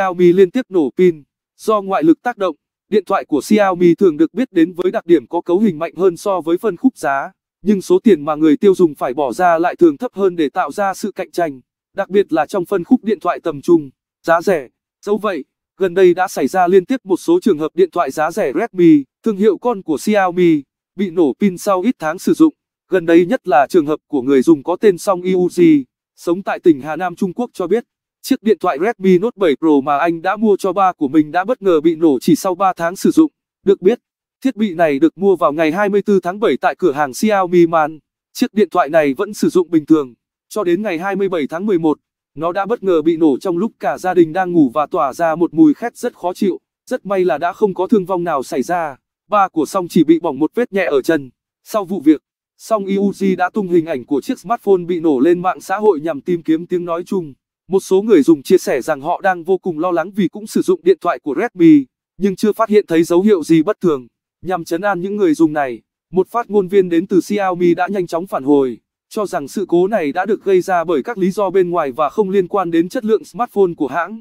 Xiaomi liên tiếp nổ pin. Do ngoại lực tác động, điện thoại của Xiaomi thường được biết đến với đặc điểm có cấu hình mạnh hơn so với phân khúc giá, nhưng số tiền mà người tiêu dùng phải bỏ ra lại thường thấp hơn để tạo ra sự cạnh tranh, đặc biệt là trong phân khúc điện thoại tầm trung, giá rẻ. Dẫu vậy, gần đây đã xảy ra liên tiếp một số trường hợp điện thoại giá rẻ Redmi, thương hiệu con của Xiaomi, bị nổ pin sau ít tháng sử dụng. Gần đây nhất là trường hợp của người dùng có tên Song Yuji, sống tại tỉnh Hà Nam Trung Quốc cho biết Chiếc điện thoại Redmi Note 7 Pro mà anh đã mua cho ba của mình đã bất ngờ bị nổ chỉ sau 3 tháng sử dụng. Được biết, thiết bị này được mua vào ngày 24 tháng 7 tại cửa hàng Xiaomi Man. Chiếc điện thoại này vẫn sử dụng bình thường. Cho đến ngày 27 tháng 11, nó đã bất ngờ bị nổ trong lúc cả gia đình đang ngủ và tỏa ra một mùi khét rất khó chịu. Rất may là đã không có thương vong nào xảy ra. Ba của Song chỉ bị bỏng một vết nhẹ ở chân. Sau vụ việc, Song Iuji đã tung hình ảnh của chiếc smartphone bị nổ lên mạng xã hội nhằm tìm kiếm tiếng nói chung. Một số người dùng chia sẻ rằng họ đang vô cùng lo lắng vì cũng sử dụng điện thoại của Redmi, nhưng chưa phát hiện thấy dấu hiệu gì bất thường. Nhằm chấn an những người dùng này, một phát ngôn viên đến từ Xiaomi đã nhanh chóng phản hồi, cho rằng sự cố này đã được gây ra bởi các lý do bên ngoài và không liên quan đến chất lượng smartphone của hãng.